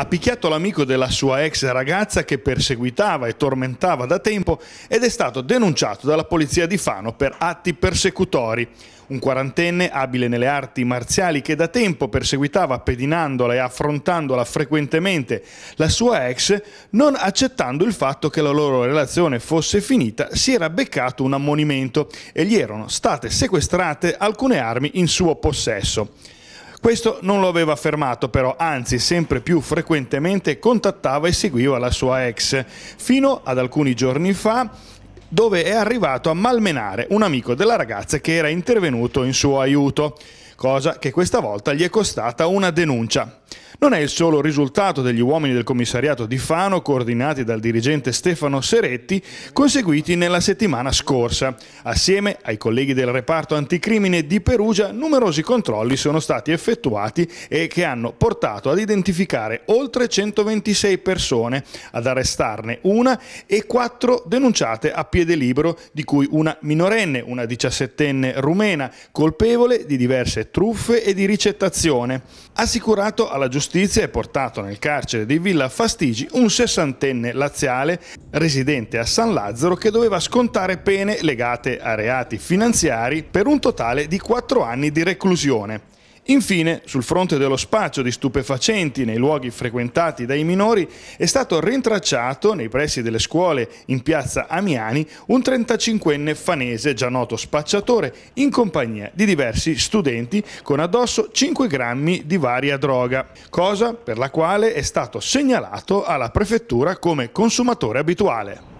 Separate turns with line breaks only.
ha picchiato l'amico della sua ex ragazza che perseguitava e tormentava da tempo ed è stato denunciato dalla polizia di Fano per atti persecutori. Un quarantenne abile nelle arti marziali che da tempo perseguitava pedinandola e affrontandola frequentemente la sua ex, non accettando il fatto che la loro relazione fosse finita, si era beccato un ammonimento e gli erano state sequestrate alcune armi in suo possesso. Questo non lo aveva affermato però, anzi sempre più frequentemente contattava e seguiva la sua ex, fino ad alcuni giorni fa dove è arrivato a malmenare un amico della ragazza che era intervenuto in suo aiuto cosa che questa volta gli è costata una denuncia. Non è il solo risultato degli uomini del commissariato di Fano, coordinati dal dirigente Stefano Seretti, conseguiti nella settimana scorsa. Assieme ai colleghi del reparto anticrimine di Perugia, numerosi controlli sono stati effettuati e che hanno portato ad identificare oltre 126 persone, ad arrestarne una e quattro denunciate a piede libero, di cui una minorenne, una diciassettenne rumena, colpevole di diverse truffe, e di ricettazione. Assicurato alla giustizia e portato nel carcere di Villa Fastigi un sessantenne laziale residente a San Lazzaro che doveva scontare pene legate a reati finanziari per un totale di 4 anni di reclusione. Infine, sul fronte dello spaccio di stupefacenti nei luoghi frequentati dai minori, è stato rintracciato nei pressi delle scuole in piazza Amiani un 35enne fanese già noto spacciatore in compagnia di diversi studenti con addosso 5 grammi di varia droga, cosa per la quale è stato segnalato alla prefettura come consumatore abituale.